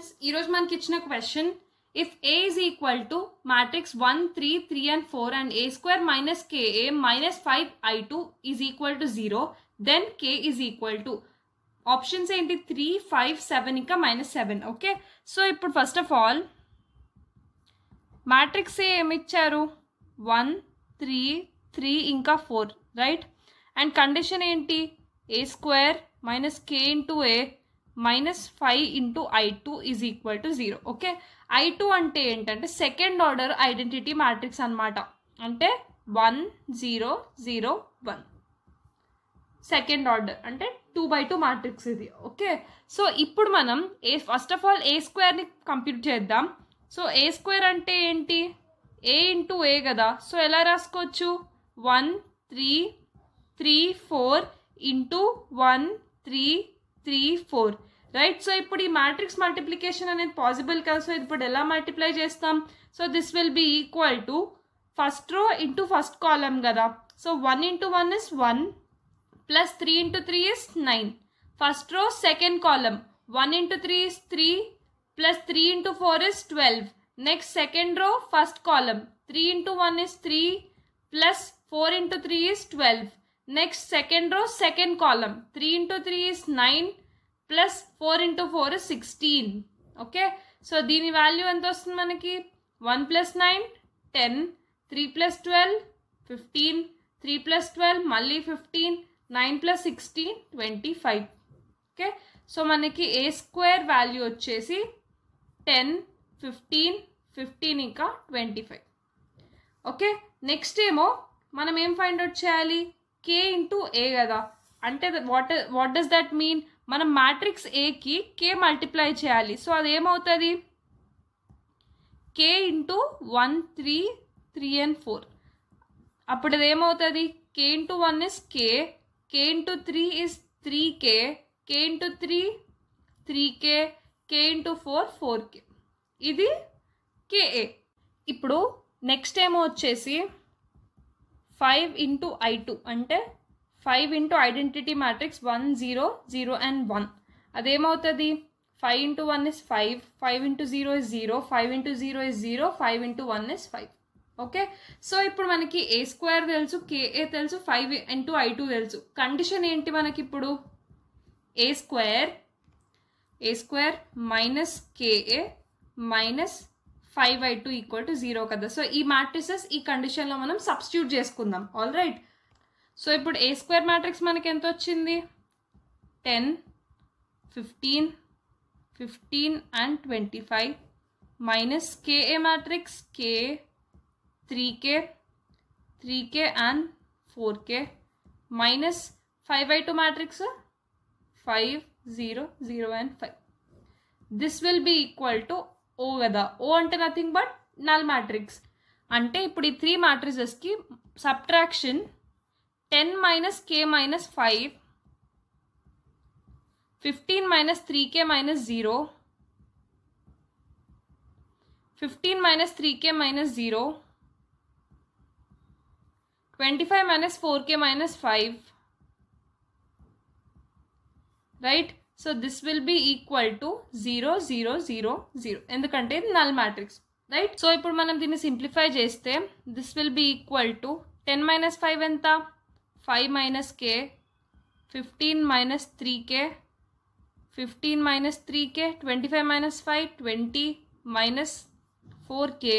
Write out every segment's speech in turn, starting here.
questions ఈరోజు మనకి ఇచ్చిన question if A is equal to matrix one three three and four and A square minus K A minus five I two is equal to zero then K is equal to options ఏంటి three five seven ఇంకా minus seven okay so ఇప్పుడు first of all matrix ఏమి ఇచ్చారు one three three ఇంకా four right and condition ఏంటి A square minus K into A minus five into I two is equal to zero okay I two అంటే ఏంటంటే second order identity matrix అనమాట అంటే one zero zero one second order అంటే two by two matrix ఇది okay so ఇప్పుడు మనం A first of all A స్క్వేర్ని compute చేద్దాం సో ఏ స్క్వేర్ అంటే ఏంటి ఏ ఇంటూ ఏ కదా సో ఎలా రాసుకోవచ్చు one three three four into one three three four right so ఇప్పుడు ఈ మ్యాట్రిక్స్ మల్టిప్లికేషన్ అనేది పాసిబుల్ కదా సో ఇప్పుడు ఎలా మల్టిప్లై చేస్తాం so this will be equal to first row into first column కదా so one into one is one plus three into three is nine first row second column one into three is three plus three into four is twelve next second row first column three into one is three plus four into three is twelve next second row second column three into three is nine plus four into four sixteen okay so దీని value ఎంత వస్తుంది మనకి one plus nine ten three plus twelve fifteen three plus twelve మళ్ళీ fifteen nine plus sixteen twenty five okay so మనకి A square value వచ్చేసి ten fifteen fifteen ఇంకా twenty five okay next ఏమో మనం ఏం ఫైండ్ అవుట్ చేయాలి కే into A కదా అంటే what what does that mean మనం మ్యాట్రిక్స్ ఏకి కే మల్టిప్లై చేయాలి సో అది ఏమవుతుంది K into one three three and four అప్పుడు అది ఏమవుతుంది K into one is K K into three is three K K into three three K K into four four K ఇది K A ఇప్పుడు next ఏమో వచ్చేసి five into I two అంటే five into identity matrix one zero zero and one అదేమవుతుంది five into one is five five into zero is zero five into zero is zero five into one is five okay so ఇప్పుడు మనకి A square తెలుసు K A తెలుసు five into I two తెలుసు condition ఏంటి మనకి ఇప్పుడు A square A square minus K A minus five by two equal to zero కదా so ఈ మ్యాట్రిసెస్ ఈ కండిషన్లో మనం సబ్స్టిట్యూట్ చేసుకుందాం ఆల్ రైట్ సో ఇప్పుడు ఏ స్క్వేర్ మ్యాట్రిక్స్ మనకి ఎంత వచ్చింది ten fifteen fifteen and twenty five minus K A matrix K three K three K and four K minus five by two matrix five zero zero and five this will be equal to O కదా O అంటే nothing but null matrix అంటే ఇప్పుడు ఈ three మ్యాట్రిసెస్కి subtraction ten minus K minus five fifteen minus three K minus zero fifteen minus three K minus zero twenty five minus four K minus five right so this will be equal to zero zero zero zero ఎందుకంటే ఇది null matrix right so ఇప్పుడు మనం దీన్ని simplify చేస్తే this will be equal to ten minus five ఎంత five minus K fifteen minus three K fifteen minus three K twenty five minus five twenty minus four K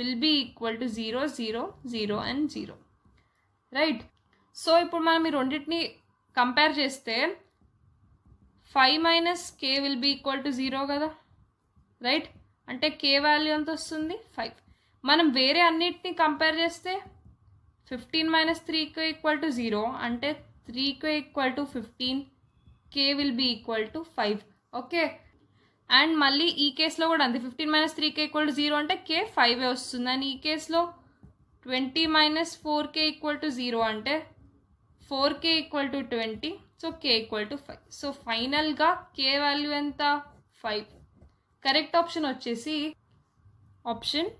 will be equal to zero zero zero and zero right so ఇప్పుడు మనం ఈ రెండింటిని compare చేస్తే five minus K will be equal to zero కదా right అంటే K value ఎంత వస్తుంది five మనం వేరే అన్నిటిని కంపేర్ చేస్తే fifteen minus three K equal to zero అంటే three K equal to fifteen K will be equal to five okay and మళ్ళీ ఈ కేసులో కూడా అంతే fifteen minus three K equal to zero అంటే కే ఫైవే వస్తుంది అండ్ ఈ కేసులో twenty minus four K equal to zero అంటే four K equal to twenty so K equal to five so ఫైనల్గా కే వాల్యూ ఎంత ఫైవ్ కరెక్ట్ ఆప్షన్ వచ్చేసి option